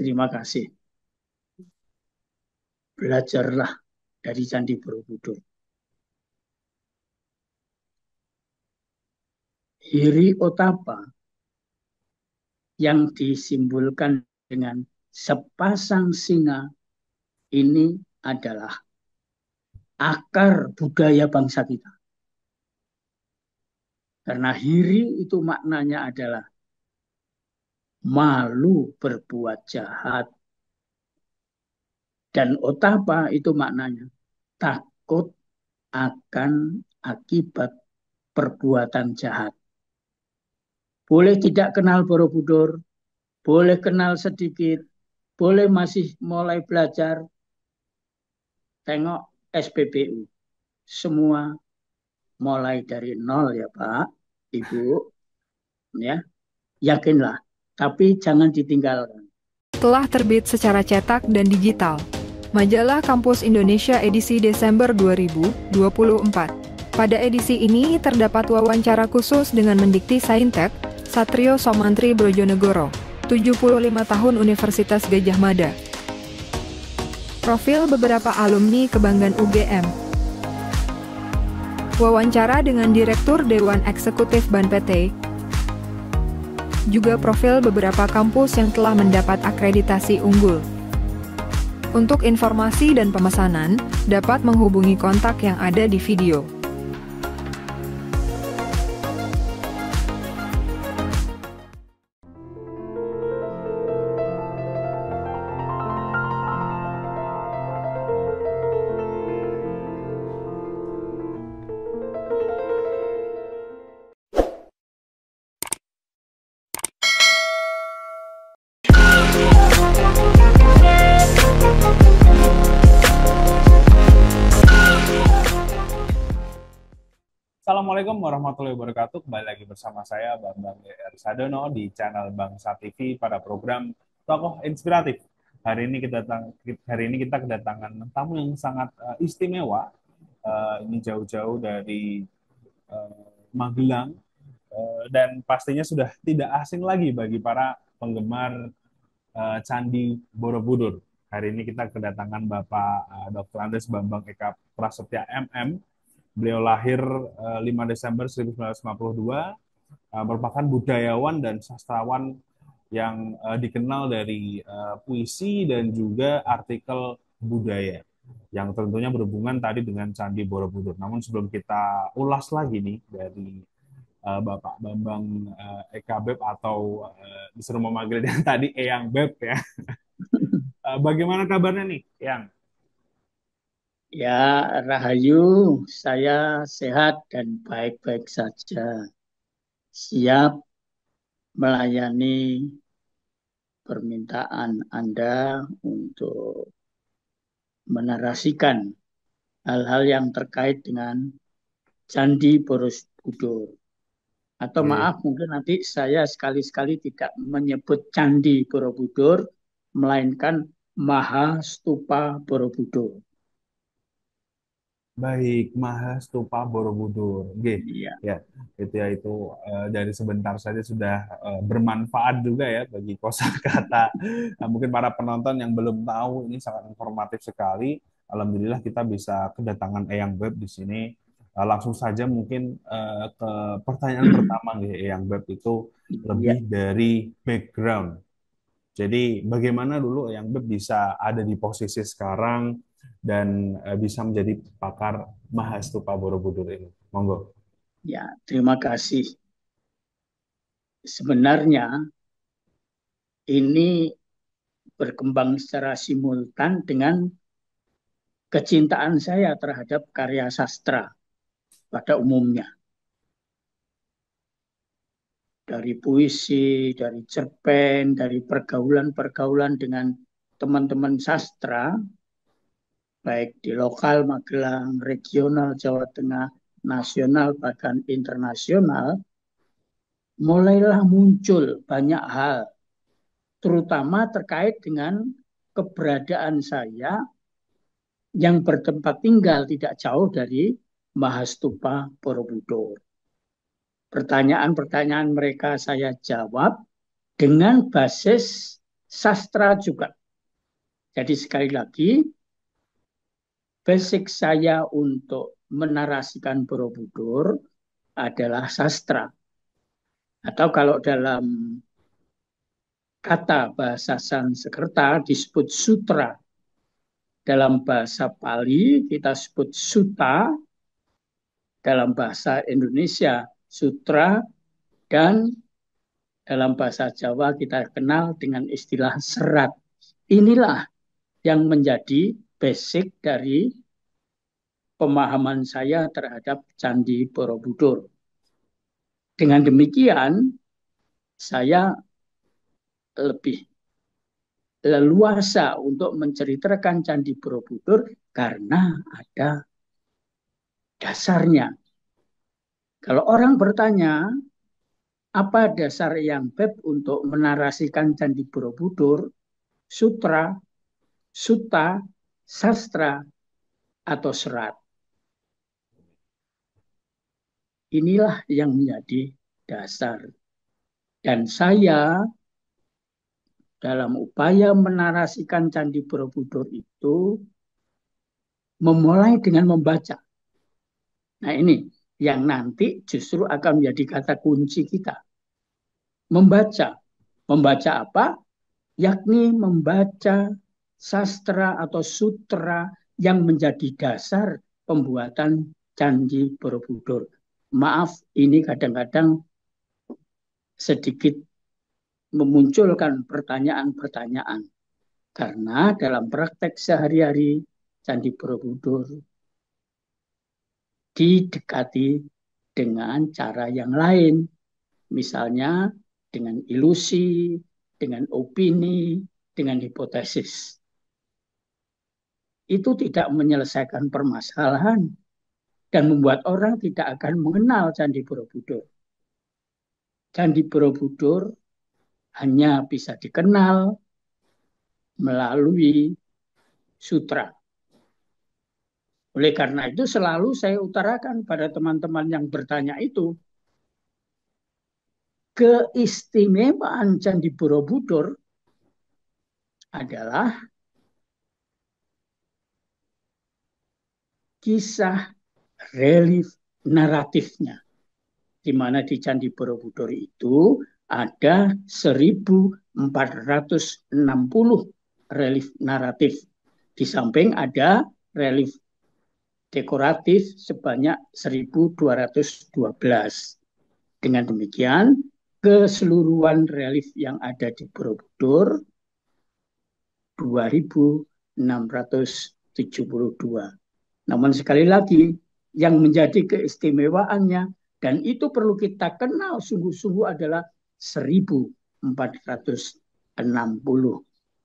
Terima kasih. Belajarlah dari Candi Borobudur. Hiri Otapa yang disimbolkan dengan sepasang singa ini adalah akar budaya bangsa kita. Karena hiri itu maknanya adalah malu berbuat jahat. Dan otapa itu maknanya takut akan akibat perbuatan jahat. Boleh tidak kenal Borobudur, boleh kenal sedikit, boleh masih mulai belajar. Tengok SPBU, semua mulai dari nol ya Pak, Ibu. Ya, yakinlah tapi jangan ditinggalkan. Telah terbit secara cetak dan digital. Majalah Kampus Indonesia edisi Desember 2024. Pada edisi ini terdapat wawancara khusus dengan mendikti Saintek, Satrio Somantri Brojonegoro, 75 tahun Universitas Gajah Mada. Profil beberapa alumni kebanggaan UGM. Wawancara dengan Direktur Dewan Eksekutif BAN PT, juga profil beberapa kampus yang telah mendapat akreditasi unggul. Untuk informasi dan pemesanan, dapat menghubungi kontak yang ada di video. Assalamualaikum warahmatullahi wabarakatuh. Kembali lagi bersama saya Bambang e. R. Sadono di channel Bangsa TV pada program Tokoh Inspiratif. Hari ini kita datang, hari ini kita kedatangan tamu yang sangat uh, istimewa. Uh, ini jauh-jauh dari uh, Magelang uh, dan pastinya sudah tidak asing lagi bagi para penggemar uh, Candi Borobudur. Hari ini kita kedatangan Bapak uh, Dr. Andes Bambang Eka Prasetya MM Beliau lahir 5 eh, Desember 1952, eh, merupakan budayawan dan sastrawan yang eh, dikenal dari puisi dan juga artikel budaya yang tentunya berhubungan tadi dengan Candi Borobudur. Namun sebelum kita ulas lagi nih dari Bapak Bambang Eka Beb atau uh, disuruh memanggil tadi Eyang Beb ya. bagaimana kabarnya nih, Eyang? Ya, Rahayu, saya sehat dan baik-baik saja. Siap melayani permintaan Anda untuk menarasikan hal-hal yang terkait dengan Candi Borobudur. Atau hmm. maaf, mungkin nanti saya sekali-sekali tidak menyebut Candi Borobudur, melainkan Maha Stupa Borobudur. Baik, Mahastupa Borobudur. Oke, Iya. ya. Itu ya itu eh, dari sebentar saja sudah eh, bermanfaat juga ya bagi kosakata. Nah, mungkin para penonton yang belum tahu ini sangat informatif sekali. Alhamdulillah kita bisa kedatangan Eyang beb di sini. Eh, langsung saja mungkin ke pertanyaan pertama nih Eyang beb itu lebih Iya. dari background. Jadi bagaimana dulu Eyang Beb bisa ada di posisi sekarang dan eh, bisa menjadi pakar Mahastupa Borobudur ini. Monggo. Ya, terima kasih. Sebenarnya ini berkembang secara simultan dengan kecintaan saya terhadap karya sastra pada umumnya. Dari puisi, dari cerpen, dari pergaulan-pergaulan dengan teman-teman sastra, baik di lokal Magelang, regional Jawa Tengah, nasional bahkan internasional, mulailah muncul banyak hal, terutama terkait dengan keberadaan saya yang bertempat tinggal tidak jauh dari Mahastupa Borobudur. Pertanyaan-pertanyaan mereka saya jawab dengan basis sastra juga. Jadi sekali lagi, basic saya untuk menarasikan Borobudur adalah sastra. Atau kalau dalam kata bahasa Sanskerta disebut sutra. Dalam bahasa Pali kita sebut suta, dalam bahasa Indonesia sutra, dan dalam bahasa Jawa kita kenal dengan istilah serat. Inilah yang menjadi basic dari pemahaman saya terhadap Candi Borobudur. Dengan demikian, saya lebih leluasa untuk menceritakan Candi Borobudur karena ada dasarnya. Kalau orang bertanya, apa dasar yang beb untuk menarasikan Candi Borobudur? Sutra, suta sastra, atau serat. Inilah yang menjadi dasar. Dan saya dalam upaya menarasikan Candi Borobudur itu memulai dengan membaca. Nah ini yang nanti justru akan menjadi kata kunci kita. Membaca. Membaca apa? Yakni membaca sastra atau sutra yang menjadi dasar pembuatan candi Borobudur. Maaf, ini kadang-kadang sedikit memunculkan pertanyaan-pertanyaan. Karena dalam praktek sehari-hari Candi Borobudur didekati dengan cara yang lain. Misalnya dengan ilusi, dengan opini, dengan hipotesis itu tidak menyelesaikan permasalahan dan membuat orang tidak akan mengenal Candi Borobudur. Candi Borobudur hanya bisa dikenal melalui sutra. Oleh karena itu selalu saya utarakan pada teman-teman yang bertanya itu, keistimewaan Candi Borobudur adalah kisah relief naratifnya. Di mana di Candi Borobudur itu ada 1460 relief naratif. Di samping ada relief dekoratif sebanyak 1212. Dengan demikian, keseluruhan relief yang ada di Borobudur 2672. Namun sekali lagi yang menjadi keistimewaannya dan itu perlu kita kenal sungguh-sungguh adalah 1460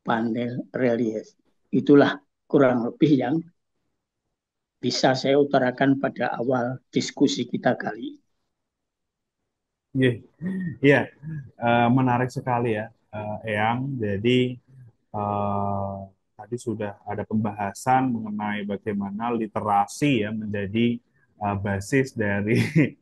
panel relief. Itulah kurang lebih yang bisa saya utarakan pada awal diskusi kita kali ini. Iya, uh, menarik sekali ya, uh, Eyang. Jadi uh, tadi sudah ada pembahasan mengenai bagaimana literasi ya menjadi uh, basis dari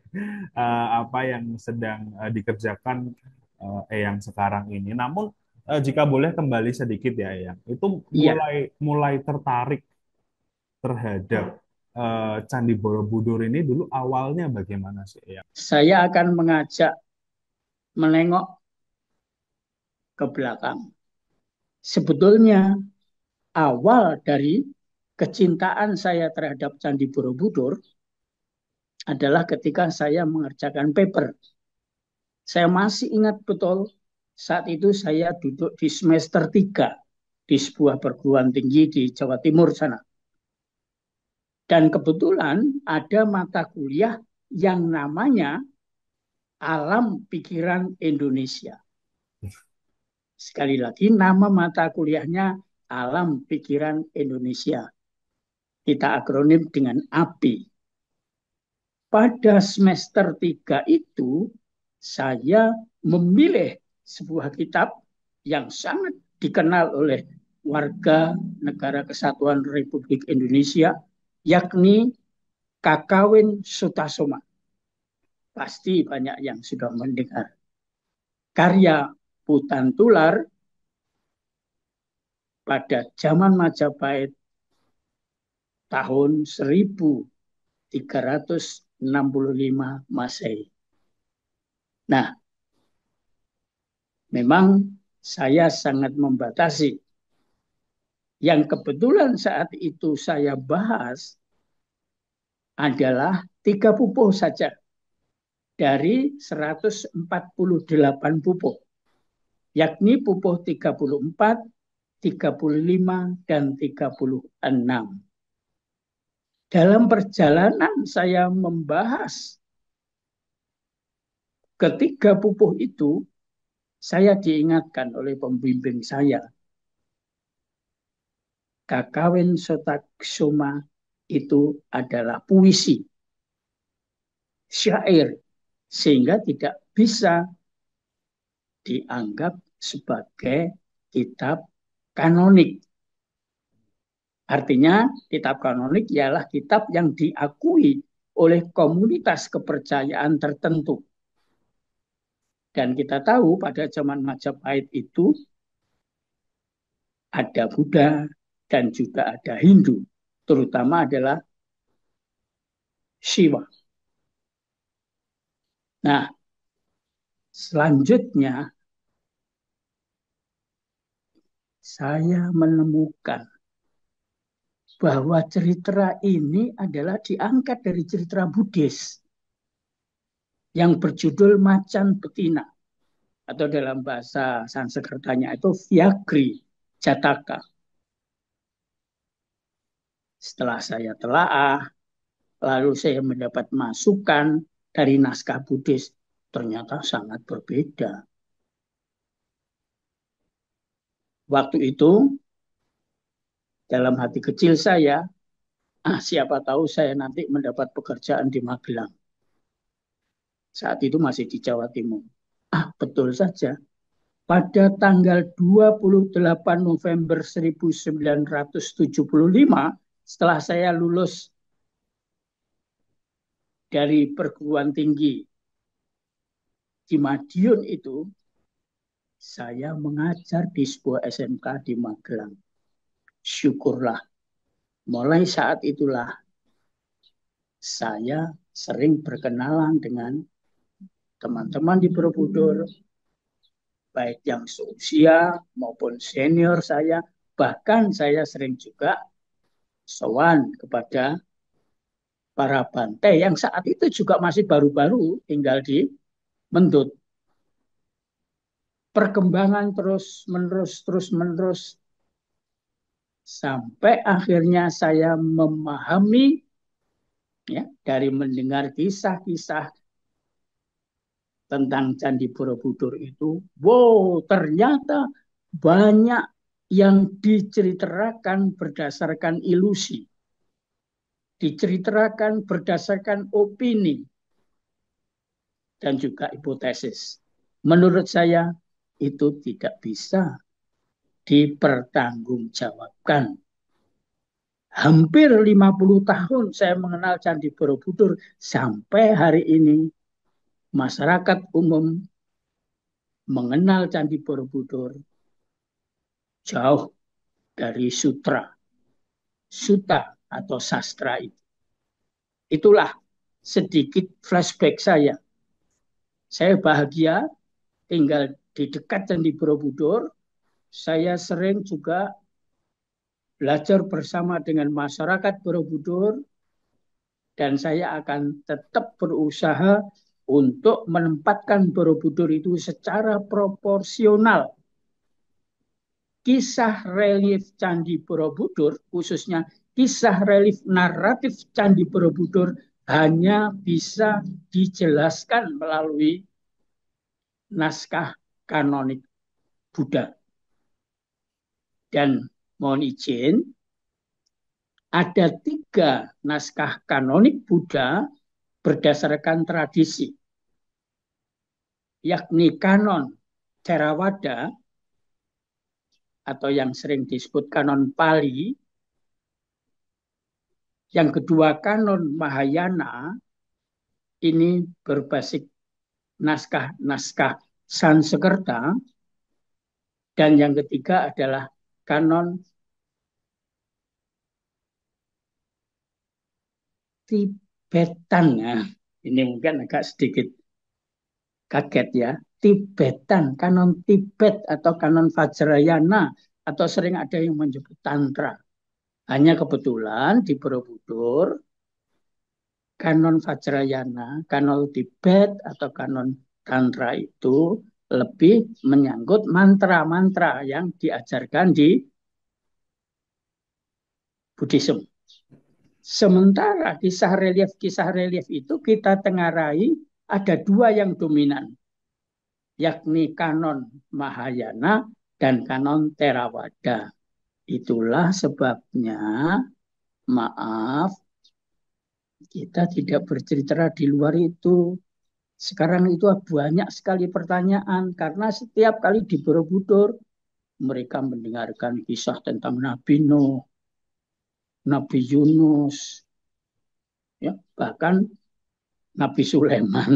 uh, apa yang sedang uh, dikerjakan uh, yang sekarang ini. Namun uh, jika boleh kembali sedikit ya, yang itu iya. mulai yeah. mulai tertarik terhadap uh, Candi Borobudur ini dulu awalnya bagaimana sih? Ya? Saya akan mengajak menengok ke belakang. Sebetulnya awal dari kecintaan saya terhadap Candi Borobudur adalah ketika saya mengerjakan paper. Saya masih ingat betul saat itu saya duduk di semester tiga di sebuah perguruan tinggi di Jawa Timur sana. Dan kebetulan ada mata kuliah yang namanya Alam Pikiran Indonesia. Hmm. Sekali lagi nama mata kuliahnya alam pikiran Indonesia. Kita akronim dengan API. Pada semester tiga itu saya memilih sebuah kitab yang sangat dikenal oleh warga negara kesatuan Republik Indonesia yakni Kakawin Sutasoma. Pasti banyak yang sudah mendengar. Karya Putan Tular pada zaman Majapahit tahun 1365 Masehi. Nah, memang saya sangat membatasi. Yang kebetulan saat itu saya bahas adalah tiga pupuk saja dari 148 pupuk, yakni pupuh 34, 35 dan 36. Dalam perjalanan saya membahas ketiga pupuh itu, saya diingatkan oleh pembimbing saya. Kakawin sotaksoma itu adalah puisi, syair, sehingga tidak bisa dianggap sebagai kitab kanonik. Artinya kitab kanonik ialah kitab yang diakui oleh komunitas kepercayaan tertentu. Dan kita tahu pada zaman Majapahit itu ada Buddha dan juga ada Hindu, terutama adalah Shiva. Nah, selanjutnya saya menemukan bahwa cerita ini adalah diangkat dari cerita Buddhis yang berjudul Macan Betina atau dalam bahasa Sanskertanya itu Vyagri Jataka. Setelah saya telaah, lalu saya mendapat masukan dari naskah Buddhis, ternyata sangat berbeda Waktu itu dalam hati kecil saya, ah siapa tahu saya nanti mendapat pekerjaan di Magelang. Saat itu masih di Jawa Timur. Ah betul saja. Pada tanggal 28 November 1975, setelah saya lulus dari perguruan tinggi di Madiun itu, saya mengajar di sebuah SMK di Magelang. Syukurlah. Mulai saat itulah saya sering berkenalan dengan teman-teman di Borobudur, baik yang seusia maupun senior saya, bahkan saya sering juga sowan kepada para bantai yang saat itu juga masih baru-baru tinggal di Mendut perkembangan terus menerus terus menerus sampai akhirnya saya memahami ya dari mendengar kisah-kisah tentang Candi Borobudur itu, wow ternyata banyak yang diceritakan berdasarkan ilusi, diceritakan berdasarkan opini dan juga hipotesis. Menurut saya itu tidak bisa dipertanggungjawabkan. Hampir 50 tahun saya mengenal Candi Borobudur sampai hari ini masyarakat umum mengenal Candi Borobudur jauh dari sutra, suta atau sastra itu. Itulah sedikit flashback saya. Saya bahagia tinggal di dekat Candi Borobudur, saya sering juga belajar bersama dengan masyarakat Borobudur dan saya akan tetap berusaha untuk menempatkan Borobudur itu secara proporsional. Kisah relief Candi Borobudur, khususnya kisah relief naratif Candi Borobudur hanya bisa dijelaskan melalui naskah kanonik Buddha. Dan mohon izin, ada tiga naskah kanonik Buddha berdasarkan tradisi, yakni kanon Theravada atau yang sering disebut kanon Pali, yang kedua kanon Mahayana ini berbasis naskah-naskah Sansekerta dan yang ketiga adalah kanon Tibetan. Nah, ini mungkin agak sedikit kaget ya. Tibetan, kanon Tibet atau kanon Vajrayana atau sering ada yang menyebut Tantra. Hanya kebetulan di Borobudur kanon Vajrayana, kanon Tibet atau kanon tantra itu lebih menyangkut mantra-mantra yang diajarkan di Buddhism. Sementara kisah relief-kisah relief itu kita tengarai ada dua yang dominan, yakni kanon Mahayana dan kanon Theravada. Itulah sebabnya, maaf, kita tidak bercerita di luar itu. Sekarang itu banyak sekali pertanyaan karena setiap kali di Borobudur mereka mendengarkan kisah tentang Nabi Nuh, Nabi Yunus, ya, bahkan Nabi Sulaiman.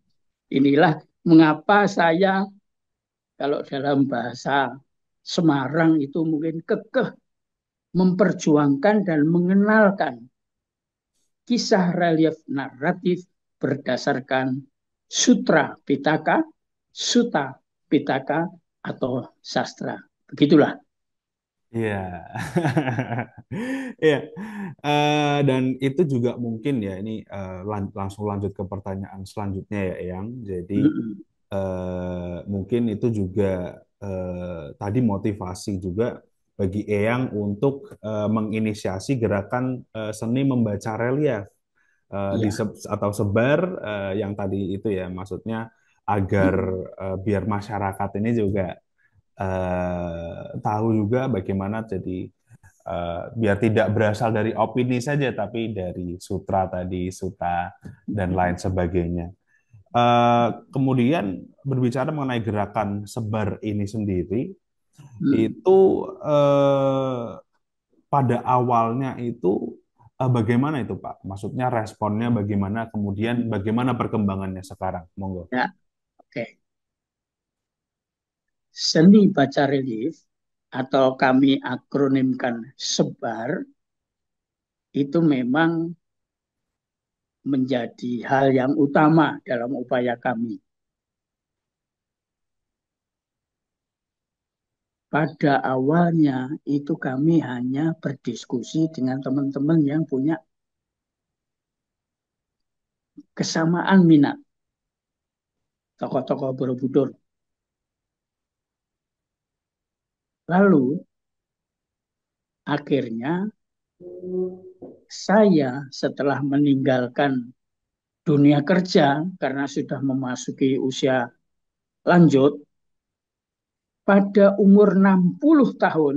Inilah mengapa saya kalau dalam bahasa Semarang itu mungkin kekeh memperjuangkan dan mengenalkan kisah relief naratif berdasarkan sutra pitaka, suta pitaka, atau sastra. Begitulah. Iya, yeah. yeah. uh, dan itu juga mungkin ya ini uh, lan langsung lanjut ke pertanyaan selanjutnya ya, yang jadi uh, mungkin itu juga uh, tadi motivasi juga bagi Eyang untuk uh, menginisiasi gerakan uh, seni membaca relief uh, eh, yeah. se atau sebar uh, yang tadi itu ya maksudnya agar uh, biar masyarakat ini juga uh, tahu juga bagaimana jadi uh, biar tidak berasal dari opini saja tapi dari sutra tadi suta dan lain hmm. sebagainya. Uh, kemudian berbicara mengenai gerakan sebar ini sendiri hmm. itu uh, pada awalnya itu Eh, bagaimana itu Pak? Maksudnya responnya bagaimana, kemudian bagaimana perkembangannya sekarang? Monggo. Ya, oke. Seni baca relief atau kami akronimkan sebar itu memang menjadi hal yang utama dalam upaya kami. pada awalnya itu kami hanya berdiskusi dengan teman-teman yang punya kesamaan minat tokoh-tokoh Borobudur. Lalu akhirnya saya setelah meninggalkan dunia kerja karena sudah memasuki usia lanjut pada umur 60 tahun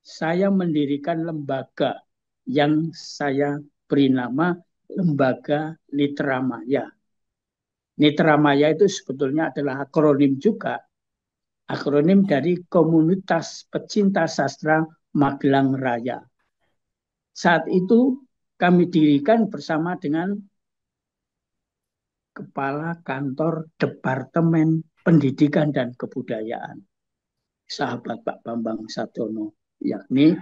saya mendirikan lembaga yang saya beri nama Lembaga Nitramaya. Nitramaya itu sebetulnya adalah akronim juga. Akronim dari Komunitas Pecinta Sastra Magelang Raya. Saat itu kami dirikan bersama dengan Kepala Kantor Departemen pendidikan dan kebudayaan sahabat Pak Bambang Satono, yakni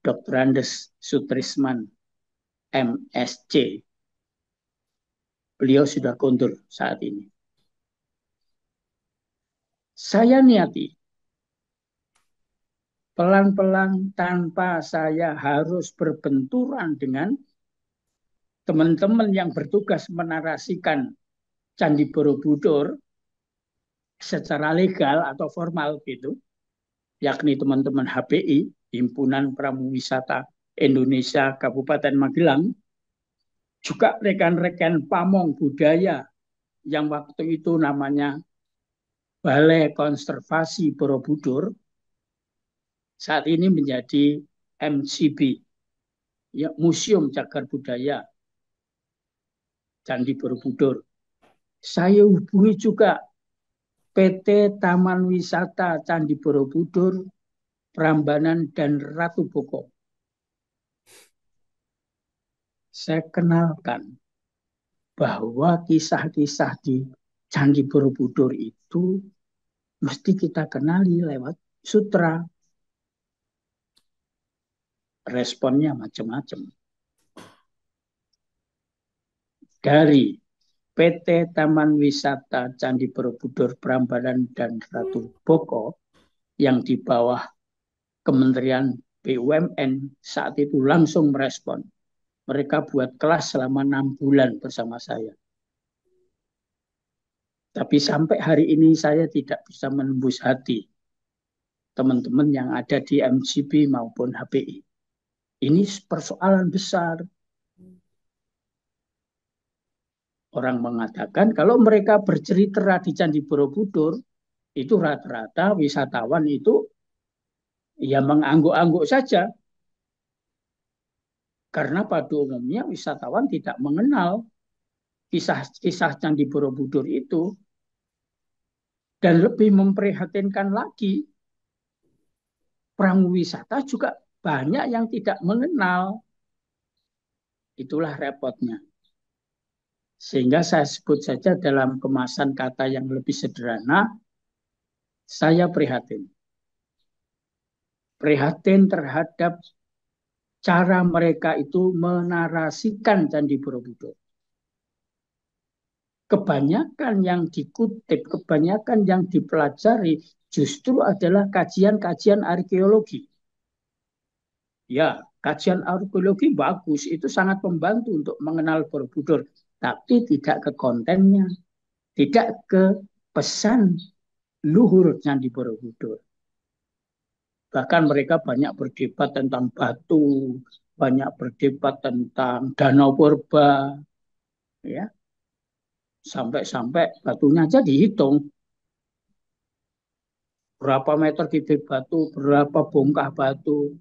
Dr. Andes Sutrisman, MSC. Beliau sudah kontur saat ini. Saya niati pelan-pelan tanpa saya harus berbenturan dengan teman-teman yang bertugas menarasikan Candi Borobudur secara legal atau formal gitu, yakni teman-teman HPI, Himpunan Pramuwisata Indonesia Kabupaten Magelang, juga rekan-rekan pamong budaya yang waktu itu namanya Balai Konservasi Borobudur, saat ini menjadi MCB, ya, Museum Cagar Budaya Candi Borobudur. Saya hubungi juga PT Taman Wisata Candi Borobudur, Prambanan, dan Ratu Boko. Saya kenalkan bahwa kisah-kisah di Candi Borobudur itu mesti kita kenali lewat sutra. Responnya macam-macam. Dari PT Taman Wisata Candi Borobudur Prambanan dan Ratu Boko yang di bawah Kementerian BUMN saat itu langsung merespon. Mereka buat kelas selama enam bulan bersama saya. Tapi sampai hari ini saya tidak bisa menembus hati teman-teman yang ada di MGB maupun HPI. Ini persoalan besar, orang mengatakan kalau mereka bercerita di Candi Borobudur itu rata-rata wisatawan itu ya mengangguk-angguk saja karena pada umumnya wisatawan tidak mengenal kisah-kisah Candi Borobudur itu dan lebih memprihatinkan lagi perang wisata juga banyak yang tidak mengenal itulah repotnya sehingga saya sebut saja dalam kemasan kata yang lebih sederhana, saya prihatin. Prihatin terhadap cara mereka itu menarasikan Candi Borobudur. Kebanyakan yang dikutip, kebanyakan yang dipelajari justru adalah kajian-kajian arkeologi. Ya, kajian arkeologi bagus, itu sangat membantu untuk mengenal Borobudur tapi tidak ke kontennya, tidak ke pesan luhur Candi Borobudur. Bahkan mereka banyak berdebat tentang batu, banyak berdebat tentang danau purba, ya. Sampai-sampai batunya aja dihitung. Berapa meter titik batu, berapa bongkah batu.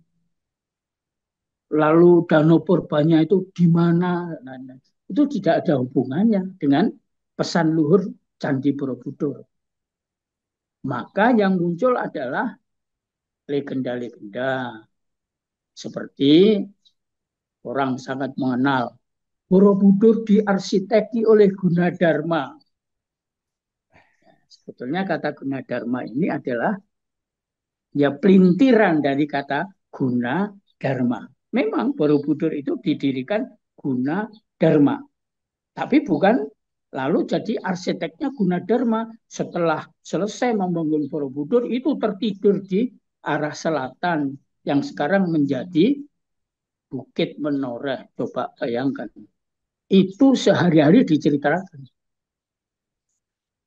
Lalu danau purbanya itu di mana? Nah, nah itu tidak ada hubungannya dengan pesan luhur Candi Borobudur. Maka yang muncul adalah legenda-legenda seperti orang sangat mengenal Borobudur diarsiteki oleh Gunadarma. Sebetulnya kata Gunadarma ini adalah ya pelintiran dari kata Guna Dharma. Memang Borobudur itu didirikan guna Dharma. Tapi bukan lalu jadi arsiteknya guna Dharma setelah selesai membangun Borobudur itu tertidur di arah selatan yang sekarang menjadi Bukit Menoreh. Coba bayangkan. Itu sehari-hari diceritakan.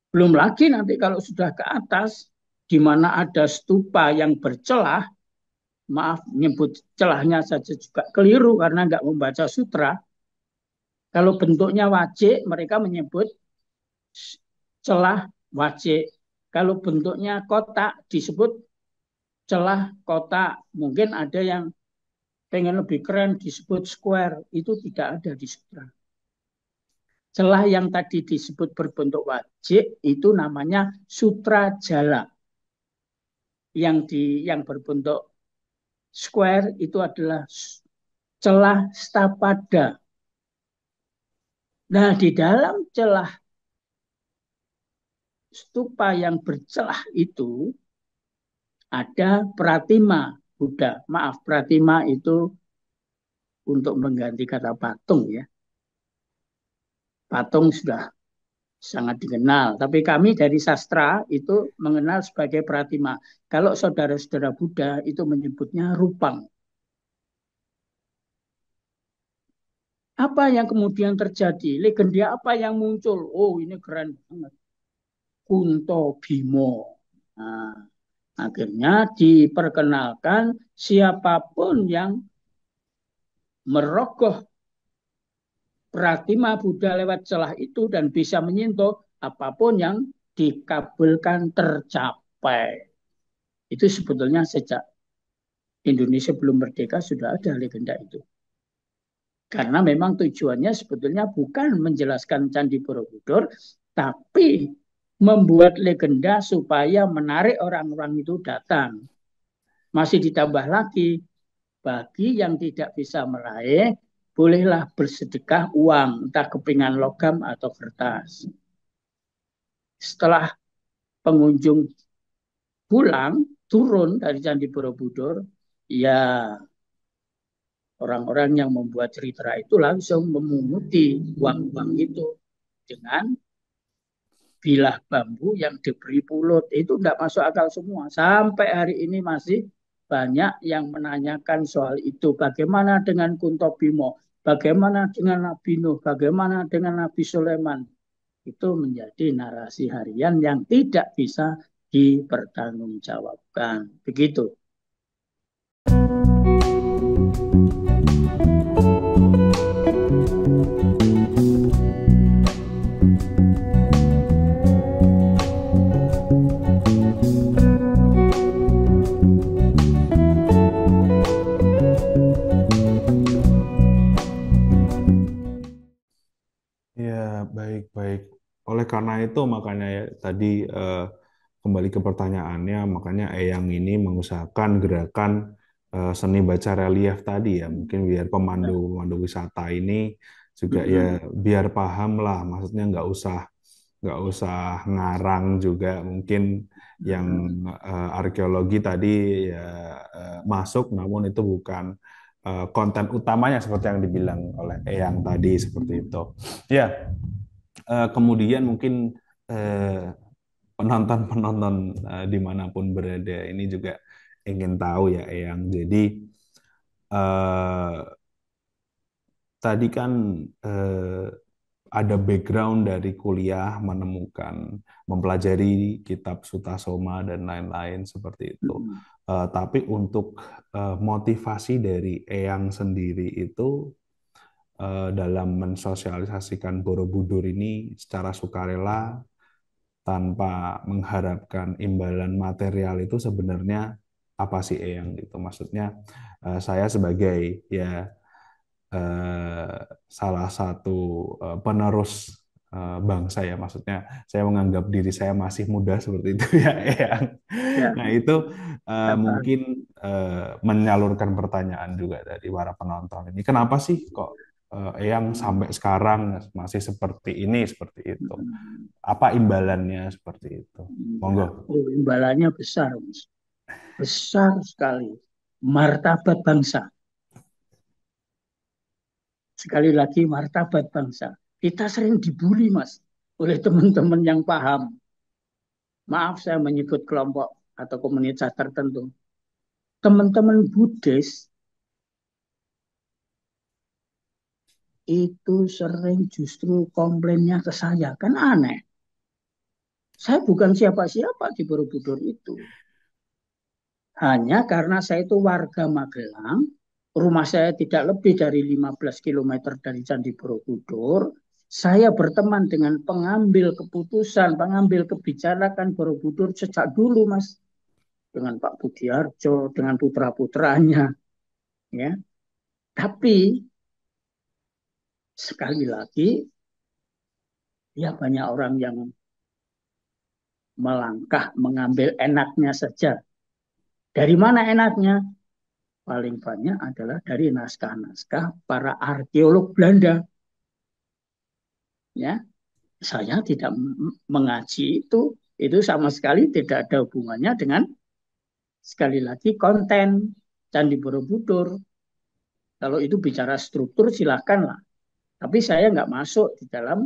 Belum lagi nanti kalau sudah ke atas, di mana ada stupa yang bercelah, maaf nyebut celahnya saja juga keliru karena nggak membaca sutra, kalau bentuknya wajik mereka menyebut celah wajik. Kalau bentuknya kotak, disebut celah kotak. Mungkin ada yang pengen lebih keren disebut square. Itu tidak ada di sutra. Celah yang tadi disebut berbentuk wajik itu namanya sutra jala. Yang di yang berbentuk square itu adalah celah stapada Nah, di dalam celah stupa yang bercelah itu ada pratima Buddha. Maaf, pratima itu untuk mengganti kata patung ya. Patung sudah sangat dikenal. Tapi kami dari sastra itu mengenal sebagai pratima. Kalau saudara-saudara Buddha itu menyebutnya rupang. Apa yang kemudian terjadi? Legenda apa yang muncul? Oh, ini keren banget. Kunto Bimo. Nah, akhirnya diperkenalkan siapapun yang merogoh Pratima Buddha lewat celah itu dan bisa menyentuh apapun yang dikabulkan tercapai. Itu sebetulnya sejak Indonesia belum merdeka sudah ada legenda itu. Karena memang tujuannya sebetulnya bukan menjelaskan Candi Borobudur, tapi membuat legenda supaya menarik orang-orang itu datang. Masih ditambah lagi, bagi yang tidak bisa meraih, bolehlah bersedekah uang, entah kepingan logam atau kertas. Setelah pengunjung pulang, turun dari Candi Borobudur, ya orang-orang yang membuat cerita itu langsung memunguti uang-uang itu dengan bilah bambu yang diberi pulut itu tidak masuk akal semua sampai hari ini masih banyak yang menanyakan soal itu bagaimana dengan Kunto Bimo bagaimana dengan Nabi Nuh bagaimana dengan Nabi Sulaiman itu menjadi narasi harian yang tidak bisa dipertanggungjawabkan begitu thank you Baik, baik. Oleh karena itu, makanya ya, tadi eh, kembali ke pertanyaannya, makanya Eyang ini mengusahakan gerakan eh, seni baca relief tadi ya, mungkin biar pemandu-pemandu wisata ini juga ya biar paham lah, maksudnya nggak usah nggak usah ngarang juga mungkin yang eh, arkeologi tadi ya eh, masuk, namun itu bukan eh, konten utamanya seperti yang dibilang oleh Eyang tadi seperti itu. Ya, uh, kemudian mungkin eh, penonton-penonton uh, dimanapun berada ini juga ingin tahu ya Eyang. Jadi uh, tadi kan uh, ada background dari kuliah menemukan mempelajari kitab Suta Soma dan lain-lain seperti itu. Hmm. tapi untuk uh, motivasi dari Eyang sendiri itu Eh, dalam mensosialisasikan Borobudur ini secara sukarela tanpa mengharapkan imbalan material itu sebenarnya apa sih yang itu maksudnya eh, saya sebagai ya eh, salah satu penerus bangsa ya maksudnya saya menganggap diri saya masih muda seperti itu ya yang ya. nah itu ya. mungkin menyalurkan pertanyaan juga dari para penonton ini kenapa sih kok Eh, yang sampai sekarang masih seperti ini seperti itu apa imbalannya seperti itu hmm, monggo oh, imbalannya besar mas besar sekali martabat bangsa sekali lagi martabat bangsa kita sering dibully mas oleh teman-teman yang paham maaf saya menyebut kelompok atau komunitas tertentu teman-teman Buddhis itu sering justru komplainnya ke saya. Kan aneh. Saya bukan siapa-siapa di Borobudur itu. Hanya karena saya itu warga Magelang, rumah saya tidak lebih dari 15 km dari Candi Borobudur, saya berteman dengan pengambil keputusan, pengambil kebijakan Borobudur sejak dulu, Mas. Dengan Pak Budiarjo, dengan putra-putranya. ya. Tapi sekali lagi ya banyak orang yang melangkah mengambil enaknya saja. Dari mana enaknya? Paling banyak adalah dari naskah-naskah para arkeolog Belanda. Ya, saya tidak mengaji itu, itu sama sekali tidak ada hubungannya dengan sekali lagi konten Candi Borobudur. Kalau itu bicara struktur silakanlah. Tapi saya nggak masuk di dalam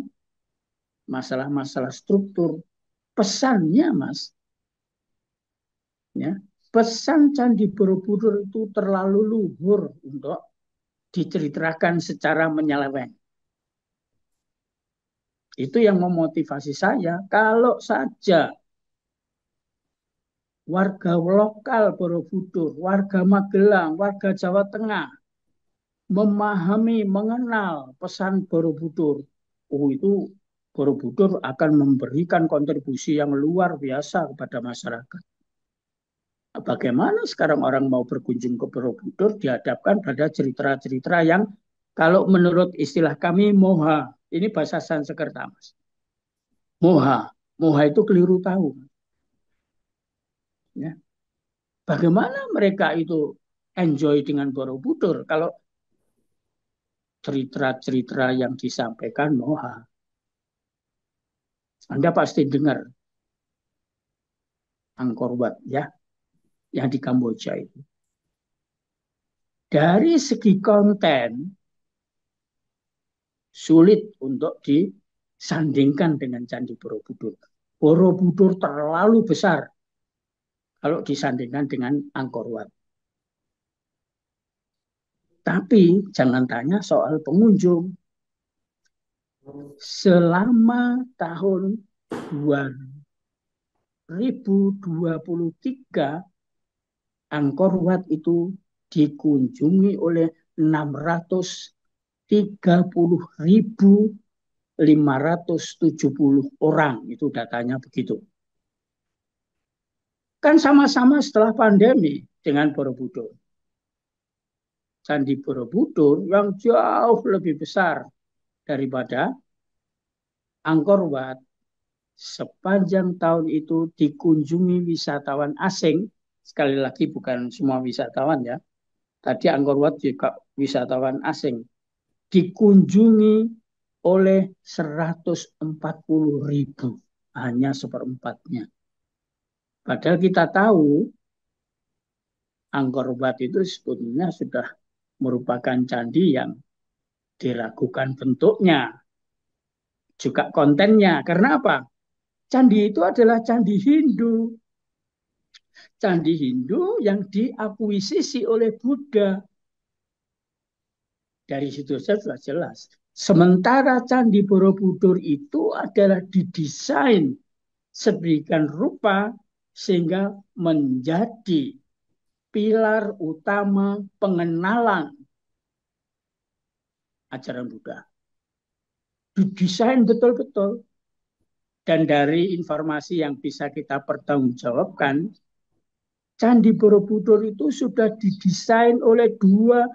masalah-masalah struktur. Pesannya, Mas, ya, pesan Candi Borobudur itu terlalu luhur untuk diceritakan secara menyeleweng. Itu yang memotivasi saya. Kalau saja warga lokal Borobudur, warga Magelang, warga Jawa Tengah memahami, mengenal pesan Borobudur, oh itu Borobudur akan memberikan kontribusi yang luar biasa kepada masyarakat. Nah, bagaimana sekarang orang mau berkunjung ke Borobudur dihadapkan pada cerita-cerita yang kalau menurut istilah kami moha, ini bahasa Sansekerta mas. Moha, moha itu keliru tahu. Ya. Bagaimana mereka itu enjoy dengan Borobudur kalau cerita-cerita yang disampaikan Noha. Anda pasti dengar Angkor Wat ya, yang di Kamboja itu. Dari segi konten, sulit untuk disandingkan dengan Candi Borobudur. Borobudur terlalu besar kalau disandingkan dengan Angkor Wat. Tapi jangan tanya soal pengunjung. Selama tahun 2023, Angkor Wat itu dikunjungi oleh 630.570 orang. Itu datanya begitu. Kan sama-sama setelah pandemi dengan Borobudur. Candi Borobudur yang jauh lebih besar daripada Angkor Wat. Sepanjang tahun itu dikunjungi wisatawan asing. Sekali lagi bukan semua wisatawan ya. Tadi Angkor Wat juga wisatawan asing. Dikunjungi oleh 140 ribu. Hanya seperempatnya. Padahal kita tahu Angkor Wat itu sebetulnya sudah merupakan candi yang dilakukan bentuknya, juga kontennya. Karena apa? Candi itu adalah candi Hindu. Candi Hindu yang diakuisisi oleh Buddha. Dari situ saya sudah jelas. Sementara Candi Borobudur itu adalah didesain sedemikian rupa sehingga menjadi pilar utama pengenalan ajaran Buddha. Didesain betul-betul. Dan dari informasi yang bisa kita pertanggungjawabkan, Candi Borobudur itu sudah didesain oleh dua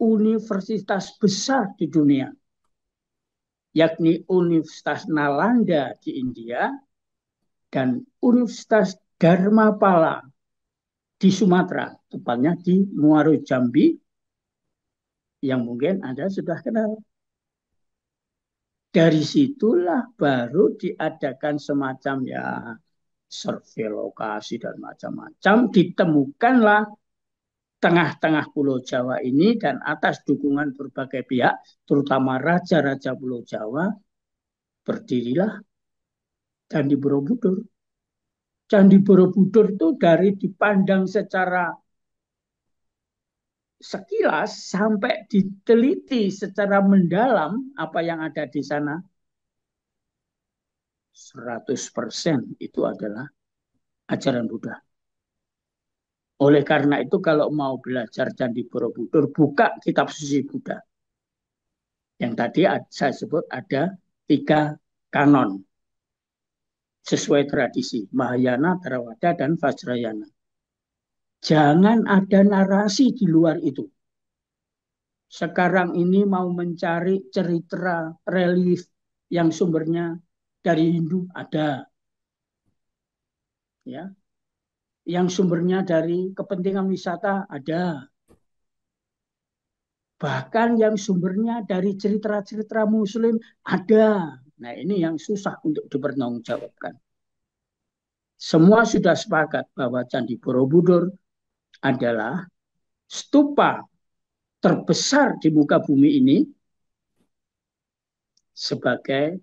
universitas besar di dunia, yakni Universitas Nalanda di India dan Universitas Dharma Dharmapala di Sumatera, tepatnya di Muaro Jambi, yang mungkin Anda sudah kenal. Dari situlah baru diadakan semacam ya survei lokasi dan macam-macam. Ditemukanlah tengah-tengah Pulau Jawa ini dan atas dukungan berbagai pihak, terutama raja-raja Pulau Jawa, berdirilah Candi Borobudur Candi Borobudur itu dari dipandang secara sekilas sampai diteliti secara mendalam apa yang ada di sana 100% itu adalah ajaran Buddha. Oleh karena itu kalau mau belajar Candi Borobudur buka kitab suci Buddha. Yang tadi saya sebut ada tiga kanon sesuai tradisi Mahayana, Theravada, dan Vajrayana. Jangan ada narasi di luar itu. Sekarang ini mau mencari cerita relief yang sumbernya dari Hindu ada. Ya. Yang sumbernya dari kepentingan wisata ada. Bahkan yang sumbernya dari cerita-cerita muslim ada Nah ini yang susah untuk dipertanggungjawabkan. Semua sudah sepakat bahwa Candi Borobudur adalah stupa terbesar di muka bumi ini sebagai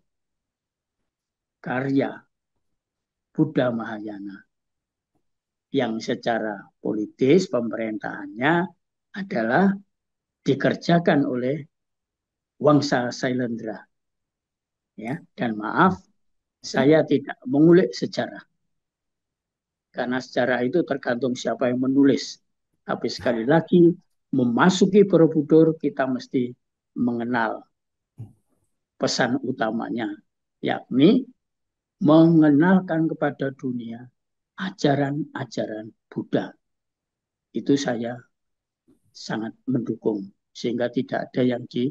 karya Buddha Mahayana yang secara politis pemerintahannya adalah dikerjakan oleh Wangsa Sailendra ya dan maaf saya tidak mengulik sejarah karena sejarah itu tergantung siapa yang menulis tapi sekali lagi memasuki Borobudur kita mesti mengenal pesan utamanya yakni mengenalkan kepada dunia ajaran-ajaran Buddha. Itu saya sangat mendukung sehingga tidak ada yang di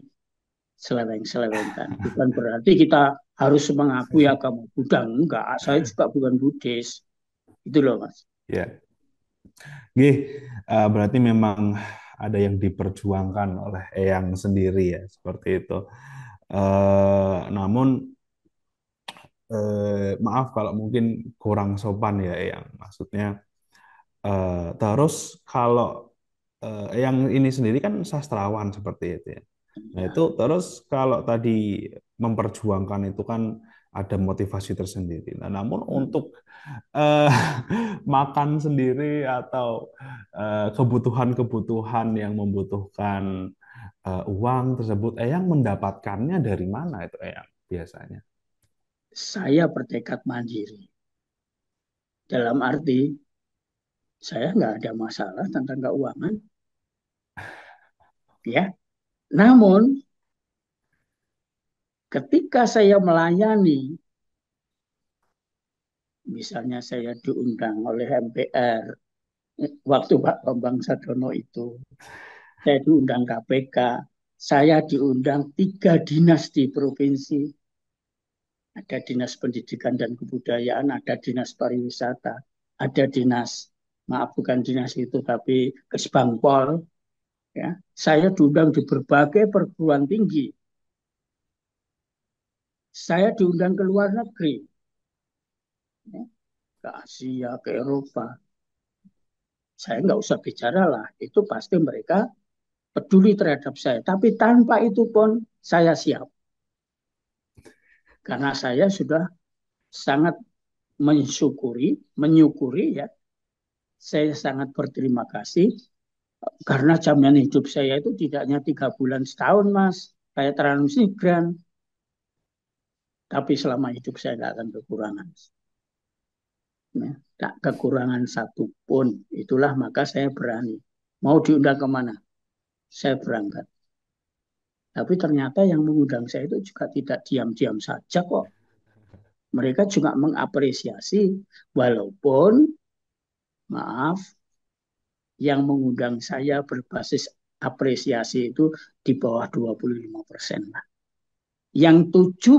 seleweng selewengkan Bukan berarti kita harus mengakui agama Buddha. Enggak, saya juga bukan Buddhis. Itu loh, Mas. Ya. Gih, uh, eh, berarti memang ada yang diperjuangkan oleh Eyang sendiri ya, seperti itu. Uh, namun uh, maaf kalau mungkin kurang sopan ya eyang maksudnya uh, terus kalau uh, yang ini sendiri kan sastrawan seperti itu ya Nah, ya. itu terus kalau tadi memperjuangkan itu kan ada motivasi tersendiri. Nah, namun hmm. untuk eh, makan sendiri atau eh, kebutuhan-kebutuhan yang membutuhkan eh, uang tersebut, Eyang mendapatkannya dari mana itu Eyang biasanya? Saya bertekad mandiri. Dalam arti, saya nggak ada masalah tentang keuangan. Ya, namun, ketika saya melayani, misalnya saya diundang oleh MPR, waktu Pak Bambang Sadono itu, saya diundang KPK, saya diundang tiga dinas di provinsi, ada dinas pendidikan dan kebudayaan, ada dinas pariwisata, ada dinas, maaf bukan dinas itu, tapi kesbangpol, Ya, saya diundang di berbagai perguruan tinggi. Saya diundang ke luar negeri. Ya, ke Asia, ke Eropa. Saya nggak usah bicara lah, itu pasti mereka peduli terhadap saya. Tapi tanpa itu pun saya siap. Karena saya sudah sangat mensyukuri, menyukuri ya. Saya sangat berterima kasih karena jaminan hidup saya itu tidaknya tiga bulan setahun mas kayak transmigran tapi selama hidup saya tidak akan kekurangan ya, nah, tak kekurangan satu pun itulah maka saya berani mau diundang kemana saya berangkat tapi ternyata yang mengundang saya itu juga tidak diam-diam saja kok mereka juga mengapresiasi walaupun maaf yang mengundang saya berbasis apresiasi itu di bawah 25 persen lah. Yang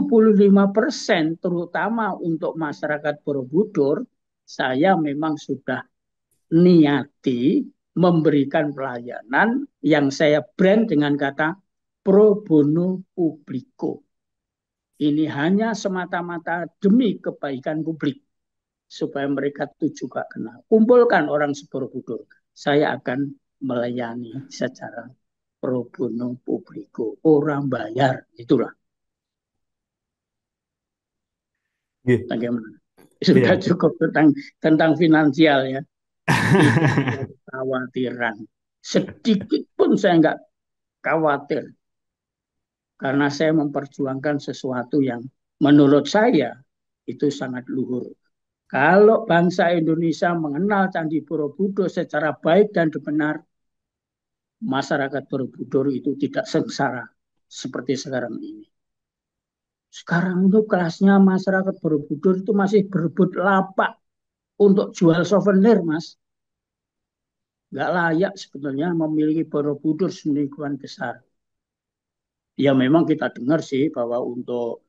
75 persen terutama untuk masyarakat Borobudur, saya memang sudah niati memberikan pelayanan yang saya brand dengan kata pro bono publico. Ini hanya semata-mata demi kebaikan publik supaya mereka itu juga kenal. Kumpulkan orang seborobudur saya akan melayani secara pro bono publiko, orang bayar, itulah. Yeah. Bagaimana? Sudah yeah. cukup tentang tentang finansial ya. Khawatiran sedikit pun saya nggak khawatir karena saya memperjuangkan sesuatu yang menurut saya itu sangat luhur kalau bangsa Indonesia mengenal Candi Borobudur secara baik dan benar, masyarakat Borobudur itu tidak sengsara seperti sekarang ini. Sekarang itu kelasnya masyarakat Borobudur itu masih berebut lapak untuk jual souvenir, Mas. Gak layak sebetulnya memiliki Borobudur semingguan besar. Ya memang kita dengar sih bahwa untuk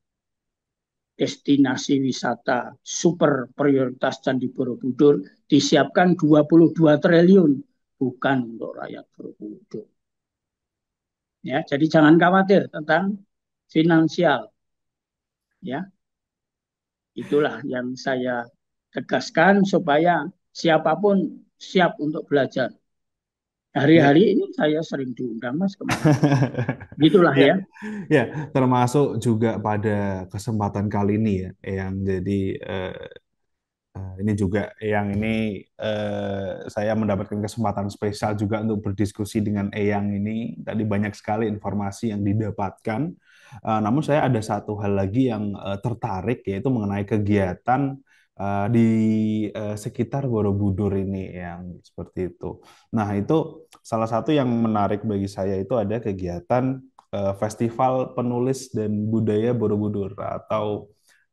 destinasi wisata super prioritas Candi Borobudur disiapkan 22 triliun bukan untuk rakyat Borobudur. Ya, jadi jangan khawatir tentang finansial. Ya. Itulah yang saya tegaskan supaya siapapun siap untuk belajar Hari-hari ya. ini saya sering diundang mas kemarin. Gitulah ya. ya. Ya, termasuk juga pada kesempatan kali ini ya, yang jadi uh, ini juga yang ini uh, saya mendapatkan kesempatan spesial juga untuk berdiskusi dengan Eyang ini. Tadi banyak sekali informasi yang didapatkan. Uh, namun saya ada satu hal lagi yang uh, tertarik yaitu mengenai kegiatan uh, di uh, sekitar Borobudur ini yang seperti itu. Nah, itu salah satu yang menarik bagi saya itu ada kegiatan uh, Festival Penulis dan Budaya Borobudur atau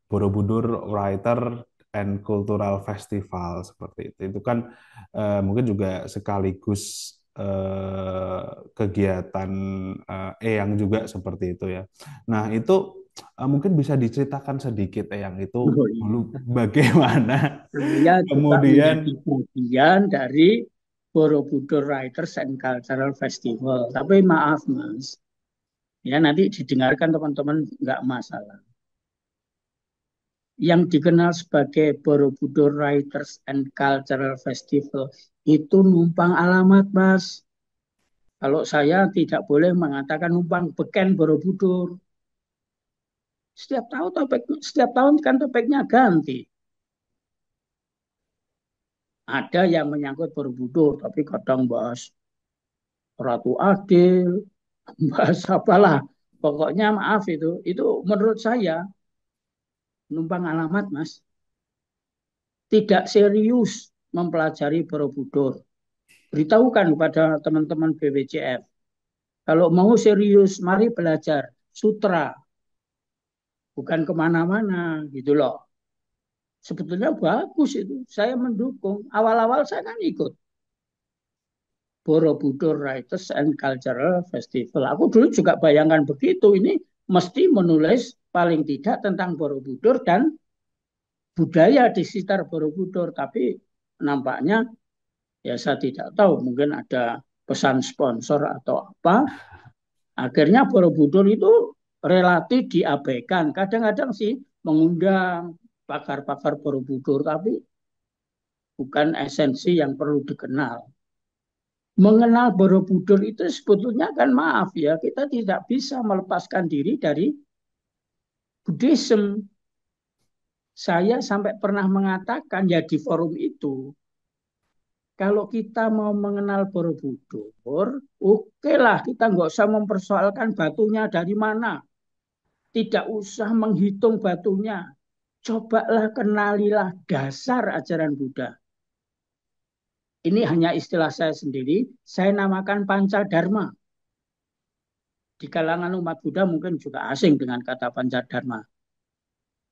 Borobudur Writer and Cultural Festival seperti itu. Itu kan uh, mungkin juga sekaligus kegiatan uh, yang juga seperti itu ya. Nah, itu Eh, mungkin bisa diceritakan sedikit yang itu oh, iya. dulu bagaimana ya, kemudian kemudian dari Borobudur Writers and Cultural Festival. Tapi maaf mas, ya nanti didengarkan teman-teman nggak masalah. Yang dikenal sebagai Borobudur Writers and Cultural Festival itu numpang alamat mas. Kalau saya tidak boleh mengatakan numpang beken Borobudur setiap tahun topik setiap tahun kan topiknya ganti. Ada yang menyangkut berbudur tapi kadang bahas Ratu Adil, bahas apalah. Pokoknya maaf itu, itu menurut saya numpang alamat mas. Tidak serius mempelajari Borobudur. Beritahukan kepada teman-teman BWCF. Kalau mau serius, mari belajar sutra bukan kemana-mana gitu loh. Sebetulnya bagus itu, saya mendukung. Awal-awal saya kan ikut Borobudur Writers and Cultural Festival. Aku dulu juga bayangkan begitu, ini mesti menulis paling tidak tentang Borobudur dan budaya di sekitar Borobudur. Tapi nampaknya ya saya tidak tahu, mungkin ada pesan sponsor atau apa. Akhirnya Borobudur itu relatif diabaikan. Kadang-kadang sih mengundang pakar-pakar Borobudur, tapi bukan esensi yang perlu dikenal. Mengenal Borobudur itu sebetulnya kan maaf ya, kita tidak bisa melepaskan diri dari Buddhism. Saya sampai pernah mengatakan ya di forum itu, kalau kita mau mengenal Borobudur, oke okay lah kita nggak usah mempersoalkan batunya dari mana tidak usah menghitung batunya. Cobalah kenalilah dasar ajaran Buddha. Ini hanya istilah saya sendiri, saya namakan Pancadharma. Di kalangan umat Buddha mungkin juga asing dengan kata Pancadharma.